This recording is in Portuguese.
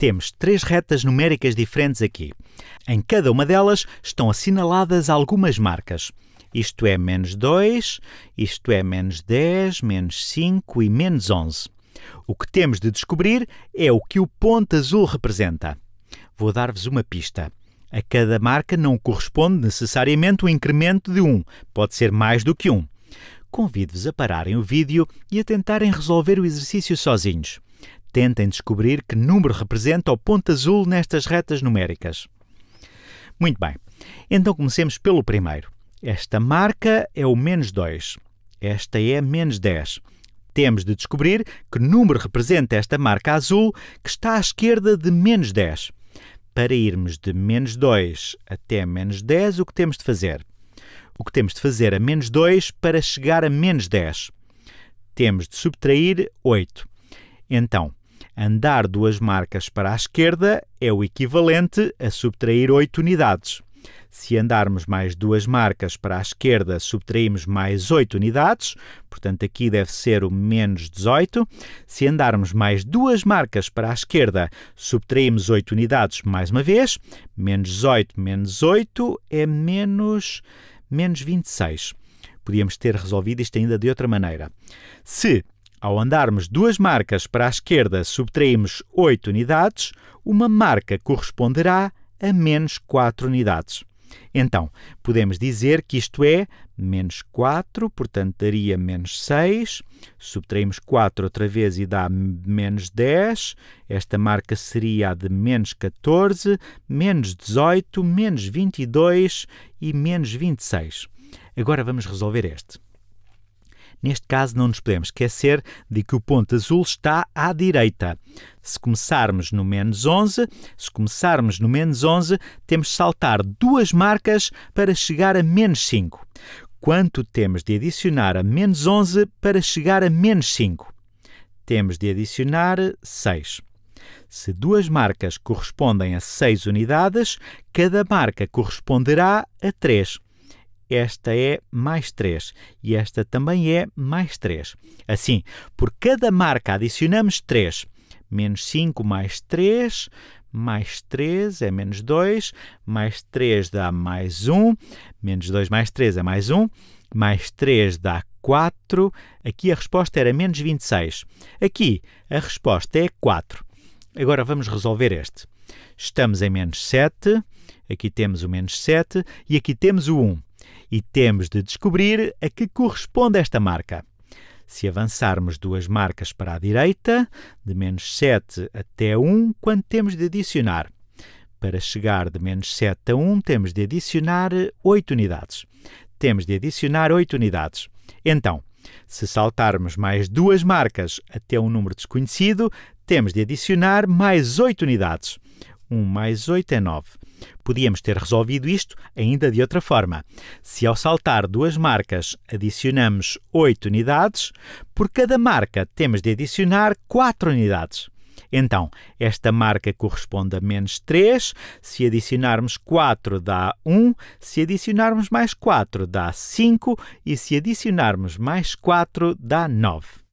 Temos três retas numéricas diferentes aqui. Em cada uma delas estão assinaladas algumas marcas. Isto é menos 2, isto é menos 10, menos 5 e menos 11. O que temos de descobrir é o que o ponto azul representa. Vou dar-vos uma pista. A cada marca não corresponde necessariamente um incremento de 1, um. pode ser mais do que 1. Um. Convido-vos a pararem o vídeo e a tentarem resolver o exercício sozinhos. Tentem descobrir que número representa o ponto azul nestas retas numéricas. Muito bem, então comecemos pelo primeiro. Esta marca é o menos 2. Esta é menos 10. Temos de descobrir que número representa esta marca azul que está à esquerda de menos 10. Para irmos de menos 2 até menos 10, o que temos de fazer? O que temos de fazer a menos 2 para chegar a menos 10? Temos de subtrair 8. Então, Andar duas marcas para a esquerda é o equivalente a subtrair 8 unidades. Se andarmos mais duas marcas para a esquerda, subtraímos mais 8 unidades, portanto aqui deve ser o menos 18. Se andarmos mais duas marcas para a esquerda, subtraímos 8 unidades mais uma vez, menos 18 menos 8 é menos, menos 26. Podíamos ter resolvido isto ainda de outra maneira. Se ao andarmos duas marcas para a esquerda, subtraímos 8 unidades, uma marca corresponderá a menos 4 unidades. Então, podemos dizer que isto é menos 4, portanto daria menos 6. Subtraímos 4 outra vez e dá menos 10. Esta marca seria a de menos 14, menos 18, menos 22 e menos 26. Agora vamos resolver este. Neste caso, não nos podemos esquecer de que o ponto azul está à direita. Se começarmos no menos 11, se começarmos no menos 11, temos de saltar duas marcas para chegar a menos 5. Quanto temos de adicionar a menos 11 para chegar a menos 5? Temos de adicionar 6. Se duas marcas correspondem a 6 unidades, cada marca corresponderá a 3 esta é mais 3 e esta também é mais 3. Assim, por cada marca adicionamos 3. Menos 5 mais 3, mais 3 é menos 2, mais 3 dá mais 1, menos 2 mais 3 é mais 1, mais 3 dá 4. Aqui a resposta era menos 26. Aqui a resposta é 4. Agora vamos resolver este. Estamos em menos 7, aqui temos o menos 7 e aqui temos o 1 e temos de descobrir a que corresponde esta marca. Se avançarmos duas marcas para a direita, de menos 7 até 1, quanto temos de adicionar? Para chegar de menos 7 a 1, temos de adicionar 8 unidades. Temos de adicionar 8 unidades. Então, se saltarmos mais duas marcas até um número desconhecido, temos de adicionar mais 8 unidades. 1 mais 8 é 9. Podíamos ter resolvido isto ainda de outra forma. Se ao saltar duas marcas adicionamos 8 unidades, por cada marca temos de adicionar 4 unidades. Então, esta marca corresponde a menos 3. Se adicionarmos 4, dá 1. Se adicionarmos mais 4, dá 5. E se adicionarmos mais 4, dá 9.